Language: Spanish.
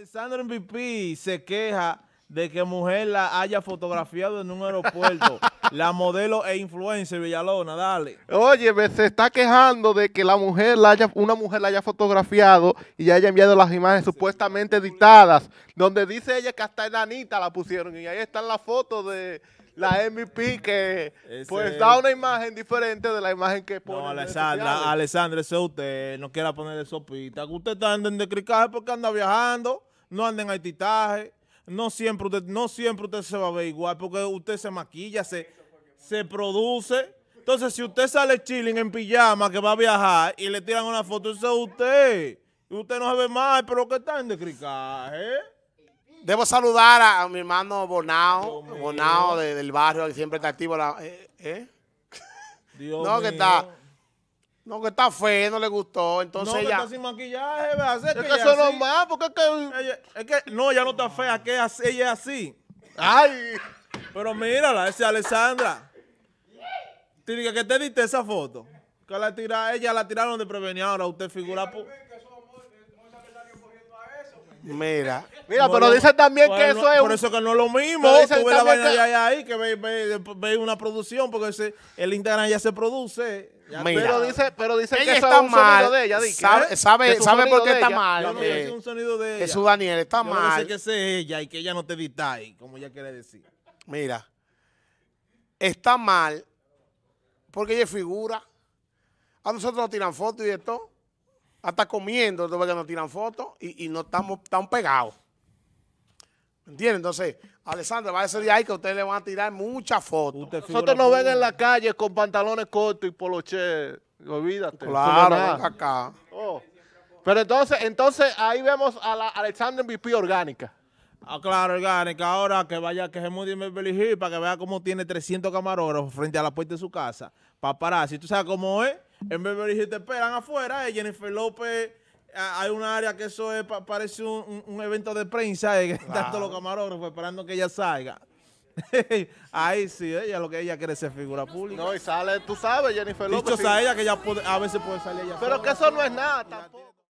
Alessandro MVP se queja de que mujer la haya fotografiado en un aeropuerto. la modelo e influencer Villalona, dale. Oye, se está quejando de que la mujer la haya, una mujer la haya fotografiado y haya enviado las imágenes supuestamente editadas, donde dice ella que hasta enanita la pusieron y ahí está la foto de la MVP que pues da una imagen diferente de la imagen que pone. No, Alessandra, Alessandra, eso usted no quiera ponerle sopita. Usted está en Cricaje porque anda viajando no anden al no siempre usted, no siempre usted se va a ver igual, porque usted se maquilla, se, se produce. Entonces, si usted sale chilling en pijama que va a viajar y le tiran una foto, eso es usted. usted no se ve mal, pero que está en cricaje? Debo saludar a, mi hermano Bonao, Bonao del barrio, que siempre está activo. La, eh, eh. no, que está no, que está fea, no le gustó. Entonces no, que está sin maquillaje, ve, hacer es que, eso no más, porque es que... es que... No, ella no está fea, que ella es así. ¡Ay! Pero mírala, esa Alessandra. Tiene que te diste esa foto. Que la tira, ella la tiraron de prevenida, ahora usted figura... Mira. Mira, pero dicen también que eso es. Por eso que no es lo mismo. Tú ves la vaina que... allá ahí, que ve, una producción, porque ese, el Instagram ya se produce. Ya, Mira. Pero dice, pero dice que eso está es un mal. sonido de ella. sabe, sabe, sabe por qué está mal. Yo no es eh, un sonido de ella. Jesús Daniel está Yo mal. Dice que es ella y que ella no te ahí, como ella quiere decir. Mira, está mal porque ella figura. A nosotros nos tiran fotos y esto hasta comiendo, tú que nos tiran fotos y, no estamos tan pegados. ¿Entiendes? Entonces, Alexander, va a ser de ahí que ustedes le van a tirar muchas fotos. Nosotros nos ven en la calle con pantalones cortos y polochés. Olvídate. Claro, acá. Oh. Pero entonces, entonces ahí vemos a la Alexander MVP orgánica. Ah, claro, orgánica. Ahora que vaya, que se mude en Beverly para que vea cómo tiene 300 camarógrafos frente a la puerta de su casa. parar, Para si ¿Tú sabes cómo es? En Beverly Hills te esperan afuera. Eh, Jennifer López, eh, hay un área que eso parece un, evento de prensa. Eh, los camarógrafos esperando que ella salga. Ahí sí, eh, ella lo que ella quiere ser figura pública. No, y sale, tú sabes, Jennifer López. Dicho sea ella que a veces puede salir ella. Pero que eso no es nada tampoco.